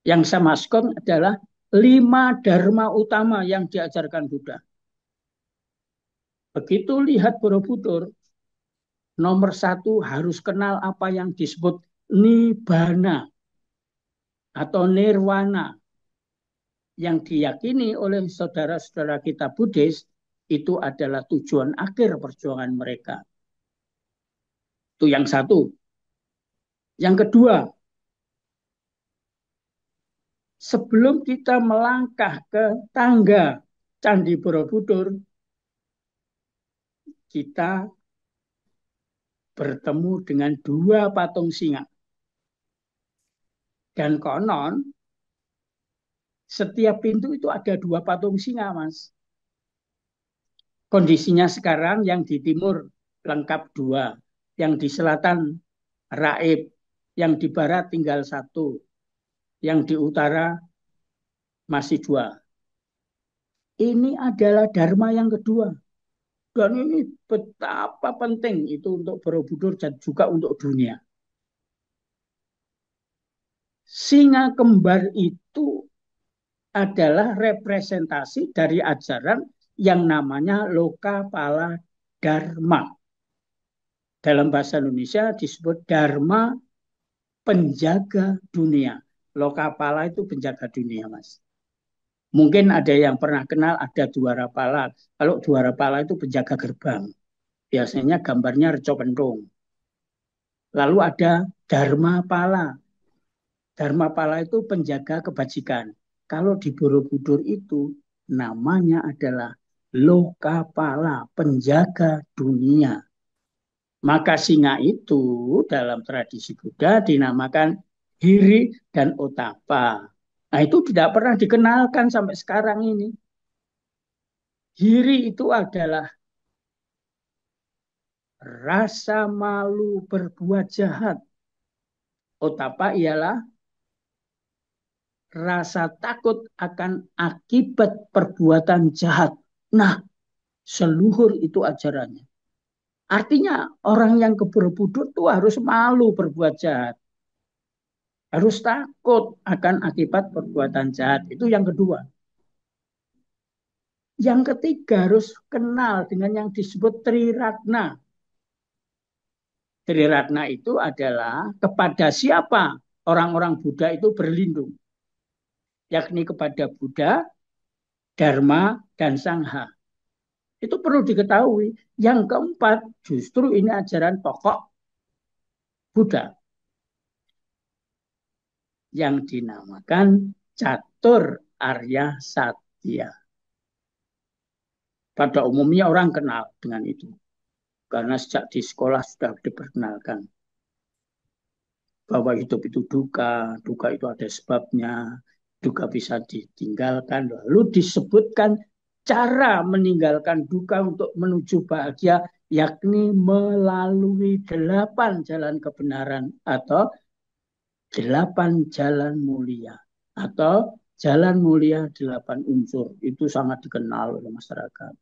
Yang saya masukkan adalah lima dharma utama yang diajarkan Buddha. Begitu lihat Borobudur, nomor satu harus kenal apa yang disebut nibana atau nirwana yang diyakini oleh saudara-saudara kita Buddhis itu adalah tujuan akhir perjuangan mereka. Itu yang satu. Yang kedua, sebelum kita melangkah ke tangga Candi Borobudur, kita bertemu dengan dua patung singa. Dan konon setiap pintu itu ada dua patung singa, Mas. Kondisinya sekarang yang di timur lengkap dua, yang di selatan raib, yang di barat tinggal satu, yang di utara masih dua. Ini adalah dharma yang kedua. Dan ini betapa penting itu untuk Borobudur dan juga untuk dunia singa kembar itu adalah representasi dari ajaran yang namanya loka pala dharma. Dalam bahasa Indonesia disebut dharma penjaga dunia. Loka pala itu penjaga dunia, Mas. Mungkin ada yang pernah kenal ada dua rapala. Kalau dua rapala itu penjaga gerbang. Biasanya gambarnya reco pendung. Lalu ada dharma pala Dharma Pala itu penjaga kebajikan. Kalau di Borobudur itu namanya adalah Loka Pala, penjaga dunia. Maka singa itu dalam tradisi Buddha dinamakan hiri dan otapa. Nah itu tidak pernah dikenalkan sampai sekarang ini. Hiri itu adalah rasa malu berbuat jahat. Otapa ialah rasa takut akan akibat perbuatan jahat. Nah, seluhur itu ajarannya. Artinya orang yang keburu budur itu harus malu berbuat jahat. Harus takut akan akibat perbuatan jahat. Itu yang kedua. Yang ketiga harus kenal dengan yang disebut Triratna. Triratna itu adalah kepada siapa orang-orang Buddha itu berlindung yakni kepada Buddha, Dharma, dan Sangha. Itu perlu diketahui. Yang keempat, justru ini ajaran pokok Buddha. Yang dinamakan catur Arya Satya. Pada umumnya orang kenal dengan itu. Karena sejak di sekolah sudah diperkenalkan. Bahwa hidup itu duka, duka itu ada sebabnya, duka bisa ditinggalkan. Lalu disebutkan cara meninggalkan duka untuk menuju bahagia yakni melalui delapan jalan kebenaran atau delapan jalan mulia atau jalan mulia delapan unsur itu sangat dikenal oleh masyarakat.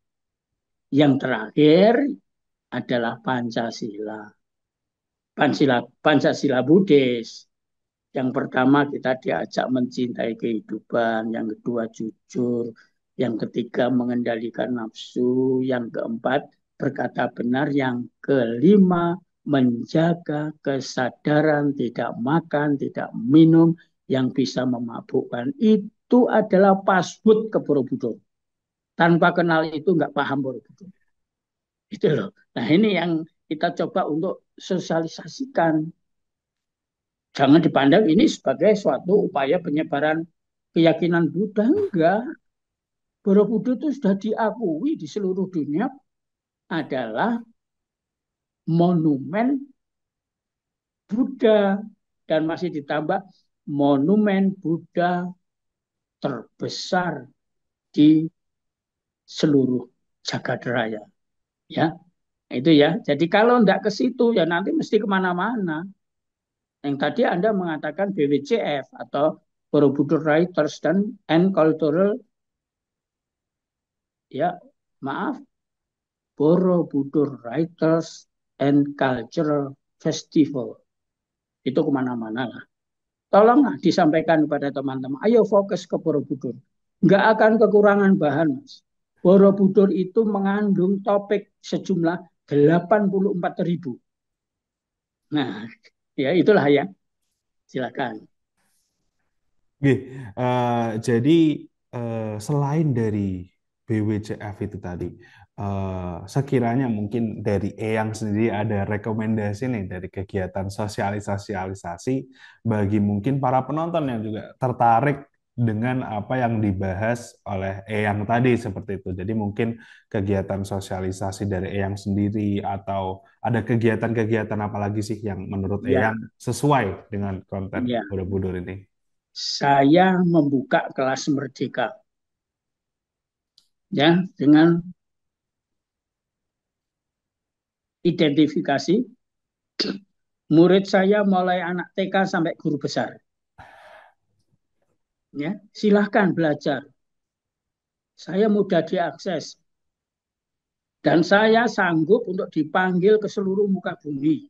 Yang terakhir adalah Pancasila. Pancasila, Pancasila Buddhis yang pertama kita diajak mencintai kehidupan, yang kedua jujur, yang ketiga mengendalikan nafsu, yang keempat berkata benar, yang kelima menjaga kesadaran tidak makan, tidak minum yang bisa memabukkan. Itu adalah password ke Borobudur. Tanpa kenal itu nggak paham Borobudur. Itu loh. Nah ini yang kita coba untuk sosialisasikan jangan dipandang ini sebagai suatu upaya penyebaran keyakinan Buddha enggak. Borobudur itu sudah diakui di seluruh dunia adalah monumen Buddha dan masih ditambah monumen Buddha terbesar di seluruh jagad raya. Ya, itu ya. Jadi kalau tidak ke situ ya nanti mesti kemana-mana. Yang tadi Anda mengatakan BWCF atau Borobudur Writers dan and Cultural ya maaf Borobudur Writers and Cultural Festival itu kemana-mana lah. Tolonglah disampaikan kepada teman-teman. Ayo fokus ke Borobudur. Nggak akan kekurangan bahan, Mas. Borobudur itu mengandung topik sejumlah 84 ribu. Nah, ya itulah yang silakan. Uh, jadi uh, selain dari BWCF itu tadi, uh, sekiranya mungkin dari Eyang sendiri ada rekomendasi nih dari kegiatan sosialisasi-sosialisasi bagi mungkin para penonton yang juga tertarik dengan apa yang dibahas oleh Eyang tadi seperti itu. Jadi mungkin kegiatan sosialisasi dari Eyang sendiri atau ada kegiatan-kegiatan apalagi sih yang menurut ya. Eyang sesuai dengan konten ya. Borobudur ini? Saya membuka kelas merdeka. Ya, dengan identifikasi murid saya mulai anak TK sampai guru besar Ya, silahkan belajar. Saya mudah diakses. Dan saya sanggup untuk dipanggil ke seluruh muka bumi.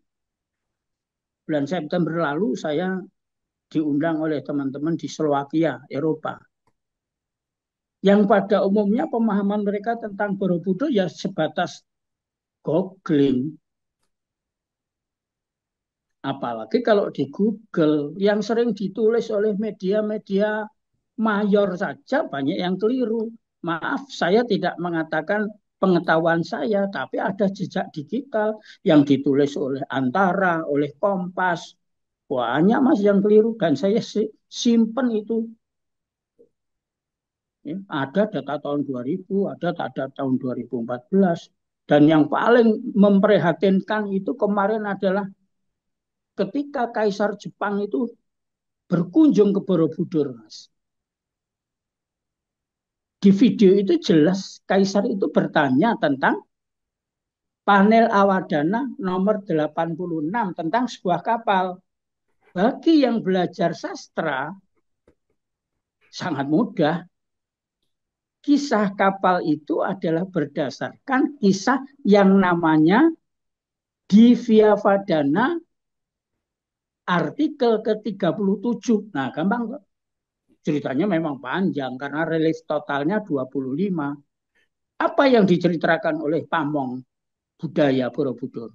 Bulan September lalu saya diundang oleh teman-teman di Slovakia, Eropa. Yang pada umumnya pemahaman mereka tentang Borobudur ya sebatas googling, apalagi kalau di Google yang sering ditulis oleh media-media mayor saja banyak yang keliru. Maaf, saya tidak mengatakan pengetahuan saya, tapi ada jejak digital yang ditulis oleh Antara, oleh Kompas. Banyak mas yang keliru dan saya simpen itu. Ya, ada data tahun 2000, ada data tahun 2014. Dan yang paling memprihatinkan itu kemarin adalah ketika Kaisar Jepang itu berkunjung ke Borobudur, Mas di video itu jelas Kaisar itu bertanya tentang panel awadana nomor 86 tentang sebuah kapal. Bagi yang belajar sastra, sangat mudah. Kisah kapal itu adalah berdasarkan kisah yang namanya Divya Vadana artikel ke-37. Nah, gampang kok ceritanya memang panjang karena rilis totalnya 25. Apa yang diceritakan oleh pamong budaya Borobudur?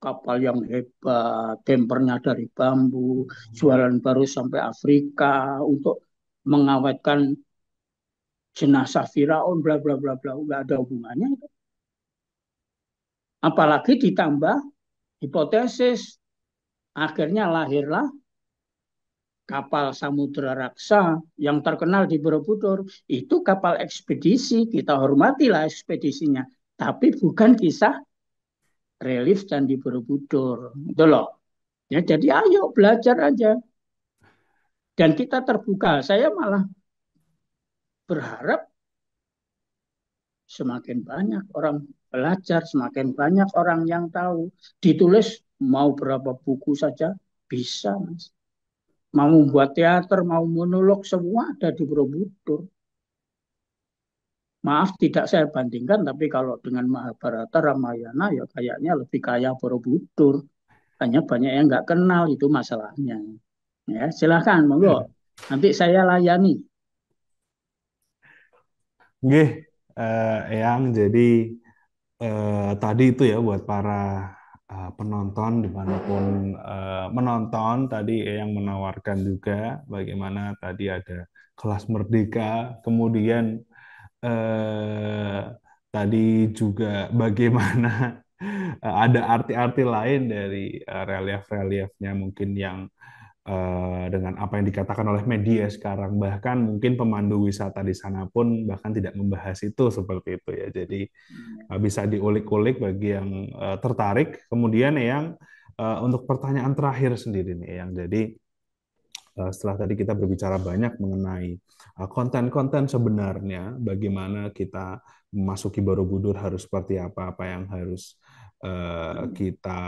Kapal yang hebat, tempernya dari bambu, jualan baru sampai Afrika untuk mengawetkan jenazah Firaun bla bla bla bla nggak ada hubungannya Apalagi ditambah hipotesis akhirnya lahirlah kapal Samudra Raksa yang terkenal di Borobudur itu kapal ekspedisi kita hormatilah ekspedisinya tapi bukan kisah relief dan di Borobudur itu loh ya jadi ayo belajar aja dan kita terbuka saya malah berharap semakin banyak orang belajar semakin banyak orang yang tahu ditulis mau berapa buku saja bisa mas mau membuat teater, mau monolog, semua ada di Borobudur. Maaf tidak saya bandingkan, tapi kalau dengan Mahabharata, Ramayana, ya kayaknya lebih kaya Borobudur. Hanya banyak yang nggak kenal itu masalahnya. Ya, silahkan, monggo. Iya. Nanti saya layani. Oke, uh, eh, yang jadi uh, tadi itu ya buat para Eh, penonton dimanapun uh, menonton tadi ya yang menawarkan juga bagaimana tadi ada kelas merdeka kemudian uh, tadi juga bagaimana ada arti-arti lain dari relief-reliefnya mungkin yang Eh, dengan apa yang dikatakan oleh media sekarang bahkan mungkin pemandu wisata di sana pun bahkan tidak membahas itu seperti itu ya jadi hmm. eh, bisa diulik-ulik bagi yang eh, tertarik kemudian ya yang untuk pertanyaan terakhir sendiri nih yang jadi setelah tadi kita berbicara banyak mengenai konten-konten sebenarnya bagaimana kita memasuki Borobudur harus seperti apa apa yang harus Eh, hmm. kita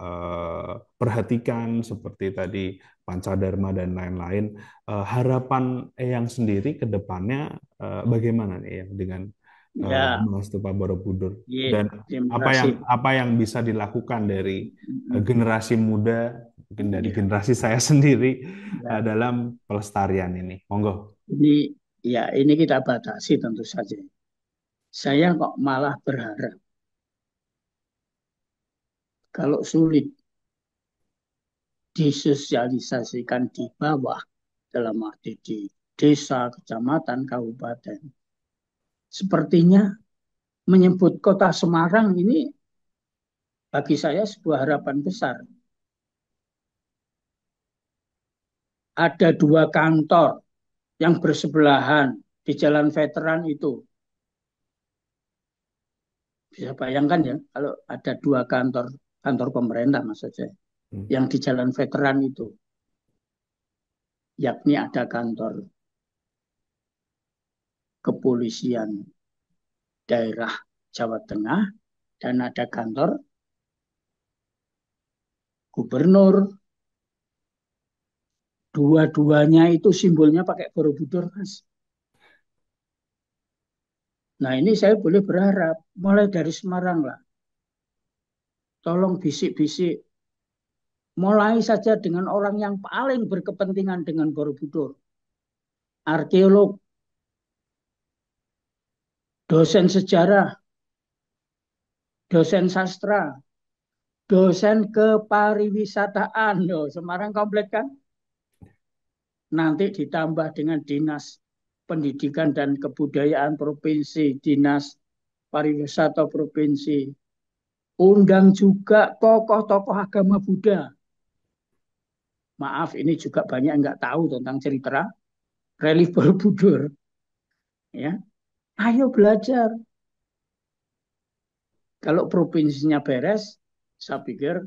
eh, perhatikan seperti tadi Pancadharma dan lain-lain. Eh, harapan Eyang sendiri ke depannya bagaimana nih Eyang dengan ya. Mas Tupa Borobudur ya, dan apa yang apa yang bisa dilakukan dari generasi muda mungkin dari ya. generasi saya sendiri ya. dalam pelestarian ini monggo ini ya ini kita batasi tentu saja saya kok malah berharap kalau sulit disosialisasikan di bawah dalam arti di desa, kecamatan, kabupaten. Sepertinya menyebut kota Semarang ini bagi saya sebuah harapan besar. Ada dua kantor yang bersebelahan di Jalan Veteran itu. Bisa bayangkan ya, kalau ada dua kantor kantor pemerintah maksud saya, hmm. yang di Jalan Veteran itu, yakni ada kantor kepolisian daerah Jawa Tengah dan ada kantor gubernur. Dua-duanya itu simbolnya pakai Borobudur, Mas. Nah ini saya boleh berharap mulai dari Semarang lah Tolong bisik-bisik. Mulai saja dengan orang yang paling berkepentingan dengan Borobudur. Arkeolog, dosen sejarah, dosen sastra, dosen kepariwisataan. Yo, Semarang komplek kan? Nanti ditambah dengan dinas pendidikan dan kebudayaan provinsi, dinas pariwisata provinsi, undang juga tokoh-tokoh agama Buddha. Maaf, ini juga banyak yang nggak tahu tentang cerita relief Borobudur. Ya, ayo belajar. Kalau provinsinya beres, saya pikir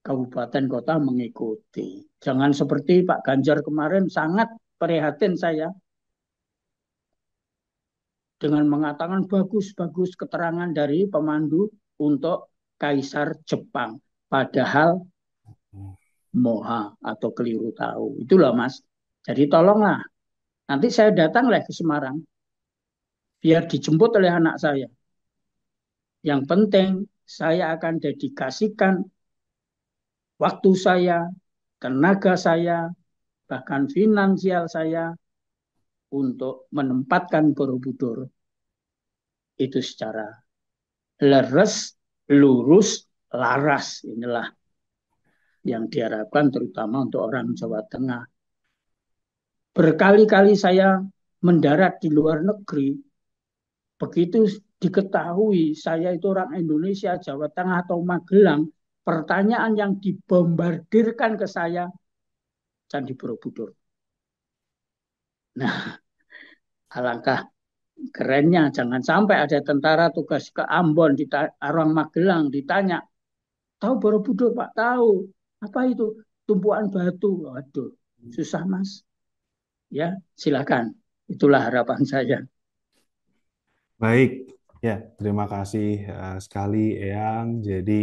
kabupaten kota mengikuti. Jangan seperti Pak Ganjar kemarin sangat prihatin saya dengan mengatakan bagus-bagus keterangan dari pemandu untuk kaisar Jepang padahal moha atau keliru tahu itulah mas jadi tolonglah nanti saya datanglah ke Semarang biar dijemput oleh anak saya yang penting saya akan dedikasikan waktu saya tenaga saya bahkan finansial saya untuk menempatkan Borobudur itu secara leres, lurus, laras. Inilah yang diharapkan terutama untuk orang Jawa Tengah. Berkali-kali saya mendarat di luar negeri, begitu diketahui saya itu orang Indonesia, Jawa Tengah atau Magelang, pertanyaan yang dibombardirkan ke saya Candi Borobudur. Nah, alangkah kerennya jangan sampai ada tentara tugas ke Ambon di Arang Magelang ditanya tahu Borobudur Pak tahu apa itu tumpuan batu waduh susah mas ya silakan itulah harapan saya baik ya terima kasih eh, sekali Eyang jadi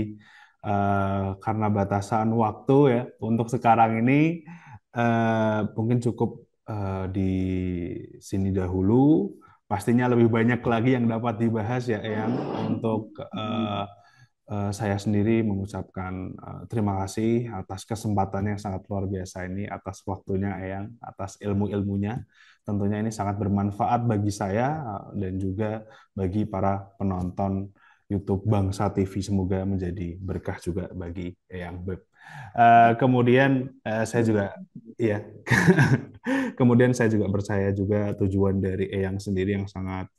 eh, karena batasan waktu ya untuk sekarang ini eh, mungkin cukup di sini dahulu pastinya lebih banyak lagi yang dapat dibahas ya Eyang untuk uh, uh, saya sendiri mengucapkan uh, terima kasih atas kesempatan yang sangat luar biasa ini atas waktunya Eyang atas ilmu-ilmunya tentunya ini sangat bermanfaat bagi saya uh, dan juga bagi para penonton YouTube Bangsa TV semoga menjadi berkah juga bagi yang Beb. Uh, kemudian uh, saya juga ya kemudian saya juga percaya juga tujuan dari Eyang sendiri yang sangat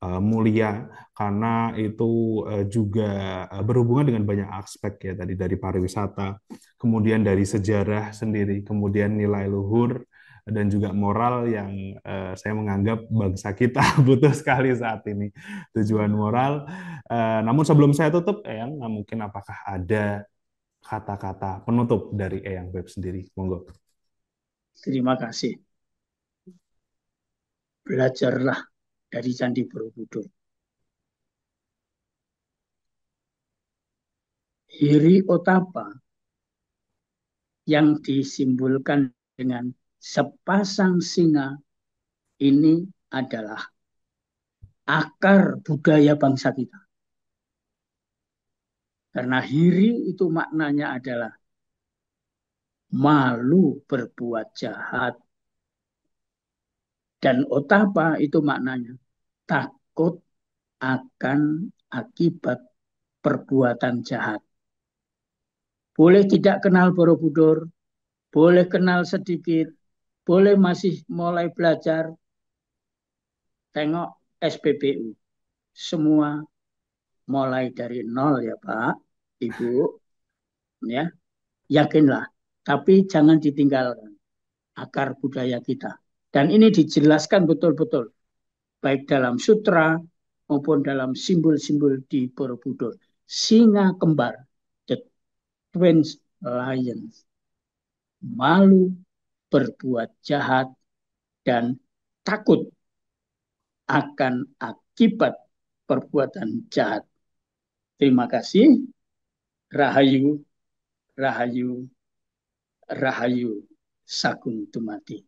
uh, mulia karena itu uh, juga berhubungan dengan banyak aspek ya tadi dari pariwisata, kemudian dari sejarah sendiri, kemudian nilai luhur, dan juga moral yang uh, saya menganggap bangsa kita butuh sekali saat ini tujuan moral. Uh, namun sebelum saya tutup, Eyang, nah mungkin apakah ada kata-kata penutup dari Eyang Web sendiri? Monggo. Terima kasih. Belajarlah dari Candi Borobudur. Hiri Otapa yang disimbolkan dengan sepasang singa ini adalah akar budaya bangsa kita. Karena hiri itu maknanya adalah malu berbuat jahat. Dan otapa itu maknanya takut akan akibat perbuatan jahat. Boleh tidak kenal Borobudur, boleh kenal sedikit, boleh masih mulai belajar tengok SPBU. Semua mulai dari nol ya Pak, Ibu. Ya, yakinlah. Tapi jangan ditinggalkan akar budaya kita. Dan ini dijelaskan betul-betul. Baik dalam sutra maupun dalam simbol-simbol di Borobudur. Singa kembar, the twins lions. Malu berbuat jahat, dan takut akan akibat perbuatan jahat. Terima kasih. Rahayu, Rahayu, Rahayu tumati.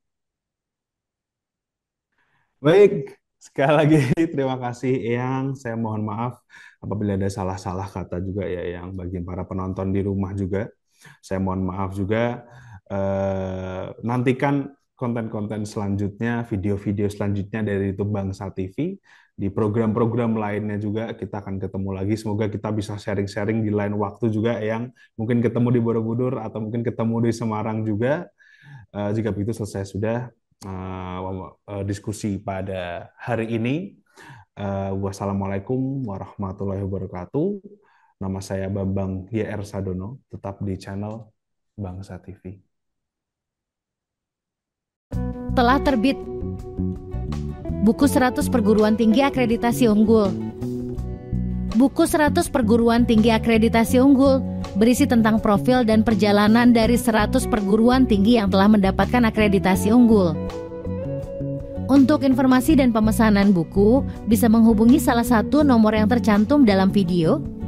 Baik, sekali lagi terima kasih yang saya mohon maaf apabila ada salah-salah kata juga ya yang bagi para penonton di rumah juga. Saya mohon maaf juga Eh, nantikan konten-konten selanjutnya, video-video selanjutnya dari YouTube Bangsa TV. Di program-program lainnya juga kita akan ketemu lagi. Semoga kita bisa sharing-sharing di lain waktu juga yang mungkin ketemu di Borobudur atau mungkin ketemu di Semarang juga. Uh, jika begitu selesai sudah uh, diskusi pada hari ini. Uh, wassalamualaikum warahmatullahi wabarakatuh. Nama saya Bambang YR Sadono, tetap di channel Bangsa TV telah terbit buku 100 perguruan tinggi akreditasi unggul. Buku 100 perguruan tinggi akreditasi unggul berisi tentang profil dan perjalanan dari 100 perguruan tinggi yang telah mendapatkan akreditasi unggul. Untuk informasi dan pemesanan buku, bisa menghubungi salah satu nomor yang tercantum dalam video